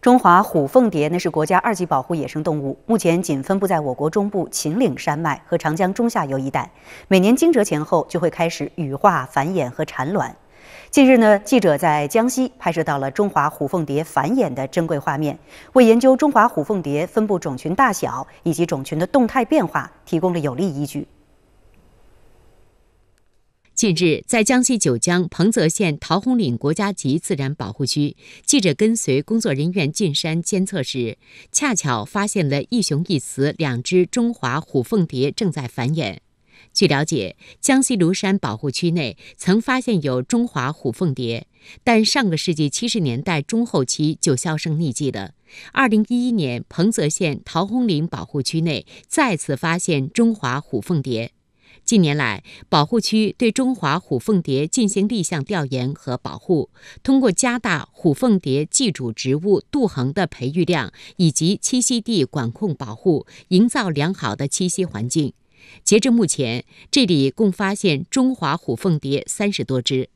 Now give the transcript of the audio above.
中华虎凤蝶呢是国家二级保护野生动物，目前仅分布在我国中部秦岭山脉和长江中下游一带。每年惊蛰前后就会开始羽化、繁衍和产卵。近日呢，记者在江西拍摄到了中华虎凤蝶繁衍的珍贵画面，为研究中华虎凤蝶分布、种群大小以及种群的动态变化提供了有力依据。近日，在江西九江彭泽县桃红岭国家级自然保护区，记者跟随工作人员进山监测时，恰巧发现了一雄一雌两只中华虎凤蝶正在繁衍。据了解，江西庐山保护区内曾发现有中华虎凤蝶，但上个世纪七十年代中后期就销声匿迹了。二零一一年，彭泽县桃红岭保护区内再次发现中华虎凤蝶。近年来，保护区对中华虎凤蝶进行立项调研和保护，通过加大虎凤蝶寄主植物杜衡的培育量以及栖息地管控保护，营造良好的栖息环境。截至目前，这里共发现中华虎凤蝶三十多只。